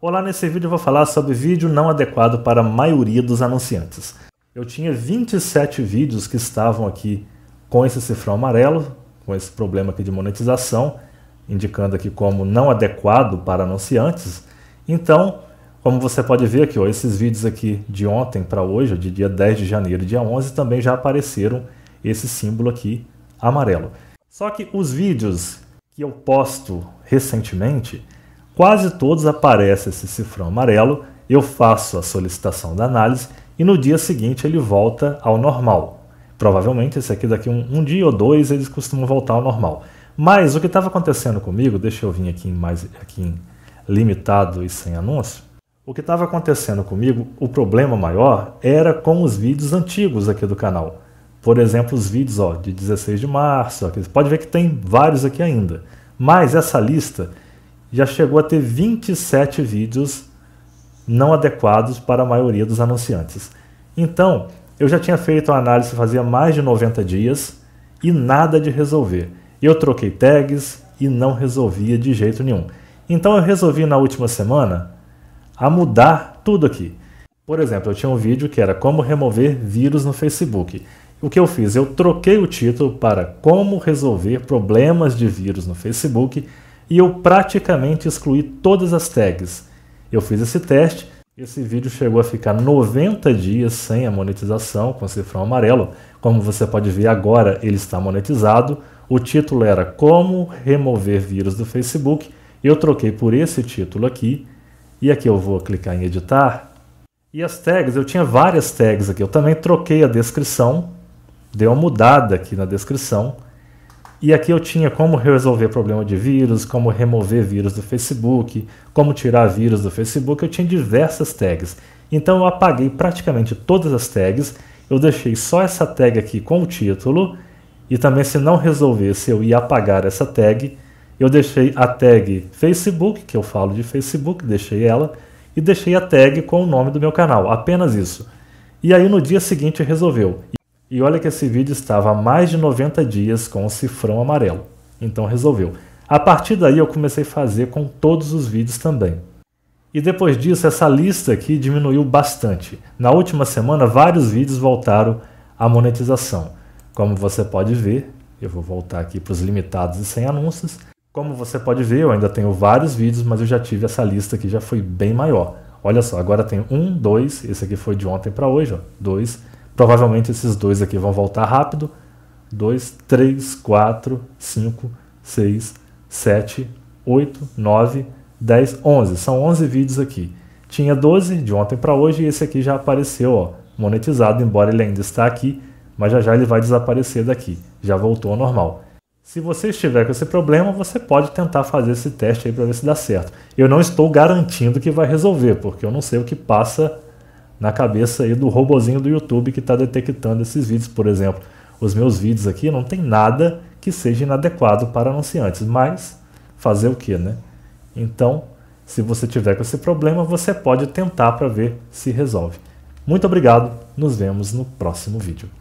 Olá, nesse vídeo eu vou falar sobre vídeo não adequado para a maioria dos anunciantes. Eu tinha 27 vídeos que estavam aqui com esse cifrão amarelo, com esse problema aqui de monetização, indicando aqui como não adequado para anunciantes. Então, como você pode ver aqui, ó, esses vídeos aqui de ontem para hoje, de dia 10 de janeiro e dia 11, também já apareceram esse símbolo aqui amarelo. Só que os vídeos que eu posto recentemente, quase todos aparece esse cifrão amarelo, eu faço a solicitação da análise e no dia seguinte ele volta ao normal. Provavelmente esse aqui daqui um, um dia ou dois eles costumam voltar ao normal. Mas o que estava acontecendo comigo, deixa eu vir aqui em mais aqui em limitado e sem anúncio. O que estava acontecendo comigo, o problema maior era com os vídeos antigos aqui do canal por exemplo, os vídeos ó, de 16 de março. Ó, você pode ver que tem vários aqui ainda. Mas essa lista já chegou a ter 27 vídeos não adequados para a maioria dos anunciantes. Então, eu já tinha feito a análise fazia mais de 90 dias e nada de resolver. Eu troquei tags e não resolvia de jeito nenhum. Então eu resolvi na última semana a mudar tudo aqui. Por exemplo, eu tinha um vídeo que era como remover vírus no Facebook o que eu fiz? Eu troquei o título para Como Resolver Problemas de Vírus no Facebook e eu praticamente excluí todas as tags. Eu fiz esse teste, esse vídeo chegou a ficar 90 dias sem a monetização com cifrão amarelo. Como você pode ver agora, ele está monetizado. O título era Como Remover Vírus do Facebook. Eu troquei por esse título aqui. E aqui eu vou clicar em editar. E as tags, eu tinha várias tags aqui. Eu também troquei a descrição dei uma mudada aqui na descrição. E aqui eu tinha como resolver problema de vírus, como remover vírus do Facebook, como tirar vírus do Facebook, eu tinha diversas tags. Então eu apaguei praticamente todas as tags, eu deixei só essa tag aqui com o título, e também se não resolvesse eu ia apagar essa tag, eu deixei a tag Facebook, que eu falo de Facebook, deixei ela, e deixei a tag com o nome do meu canal, apenas isso. E aí no dia seguinte resolveu. E olha que esse vídeo estava há mais de 90 dias com o cifrão amarelo. Então resolveu. A partir daí eu comecei a fazer com todos os vídeos também. E depois disso, essa lista aqui diminuiu bastante. Na última semana, vários vídeos voltaram à monetização. Como você pode ver, eu vou voltar aqui para os limitados e sem anúncios. Como você pode ver, eu ainda tenho vários vídeos, mas eu já tive essa lista que já foi bem maior. Olha só, agora tem um, dois, esse aqui foi de ontem para hoje, ó, dois, Provavelmente esses dois aqui vão voltar rápido. 2, 3, 4, 5, 6, 7, 8, 9, 10, 11. São 11 vídeos aqui. Tinha 12 de ontem para hoje e esse aqui já apareceu ó, monetizado, embora ele ainda está aqui, mas já já ele vai desaparecer daqui. Já voltou ao normal. Se você estiver com esse problema, você pode tentar fazer esse teste aí para ver se dá certo. Eu não estou garantindo que vai resolver, porque eu não sei o que passa na cabeça aí do robozinho do YouTube que está detectando esses vídeos, por exemplo. Os meus vídeos aqui não tem nada que seja inadequado para anunciantes, mas fazer o que, né? Então, se você tiver com esse problema, você pode tentar para ver se resolve. Muito obrigado, nos vemos no próximo vídeo.